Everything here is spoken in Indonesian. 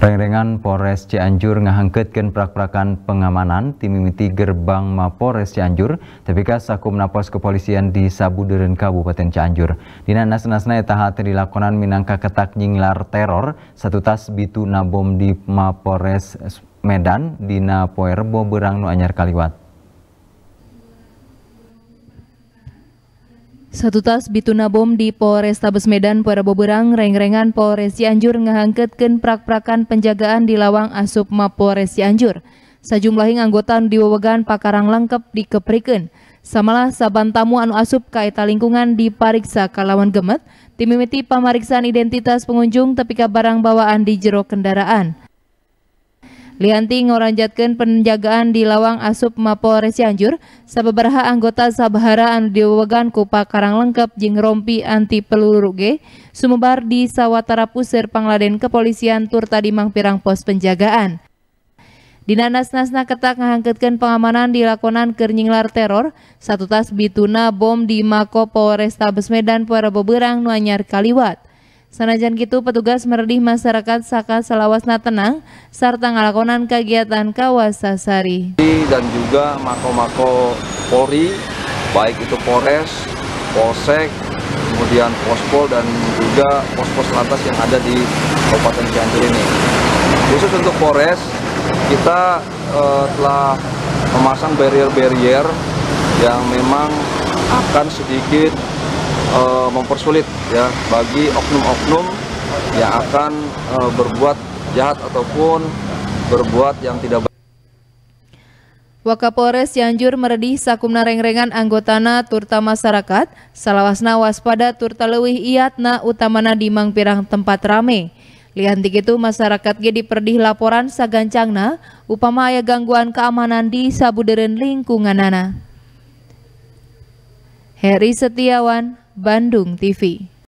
Rengrengan Polres Cianjur ngahangketkan prak-prakan pengamanan timimiti gerbang Mapolres Cianjur tepika Saku napos kepolisian di Sabuderen Kabupaten Cianjur. Dina nas-nasna eta dilakonan minangka ketak nyinglar teror satu tas bitu nabom di Mapolres Medan dina poe Rebo nu anyar kaliwat. Satu tas bituna bom di Polrestabes Medan pada Boberang, reng-rengan Polres Cianjur ngehangketkan prak-prakan penjagaan di lawang asup ma Polres Cianjur. Sejumlah anggota diwewegan pakarang lengkap dikeprikeun. Samalah saban tamu anu asup kaita lingkungan lingkungan dipariksa kalawan gemet, timimiti pemeriksaan identitas pengunjung tepika barang bawaan di jero kendaraan. Lianti ngoranjatkan penjagaan di lawang asup Mapolres Cianjur, sababaraha anggota sabahara anu diwewegan ku pakarang lengkap jeng rompi anti peluru G, sumebar di sawatara pusir pangladen kepolisian tur tadi mangpirang pos penjagaan. Dinanasnasna ketak ngahangketkan pengamanan di lakonan kernyinglar teror, satu tas bituna bom di Mako Polres Tabes Medan Puera Boberang Nuanyar Kaliwat. Sanajan kitu petugas meredih masyarakat saka selawasna tenang serta ngalakonan kegiatan kawasasari. Dan juga mako-mako Polri, baik itu Polres, Polsek, kemudian Pospol dan juga pos-pos lantas yang ada di Kabupaten Cianjur ini. Khusus untuk Polres, kita uh, telah memasang barrier-barrier yang memang akan sedikit uh, mempersulit ya bagi oknum-oknum yang akan uh, berbuat jahat ataupun berbuat yang tidak baik. Wakapolres Cianjur meredih sakumna rengrengan anggotana turta masyarakat, salawasna waspada turta lewih iatna utamana di mangpirang tempat rame. Lihanti itu masyarakat ge diperdih laporan sagancangna upama aya gangguan keamanan di sabuderen lingkunganana. Heri Setiawan Bandung TV.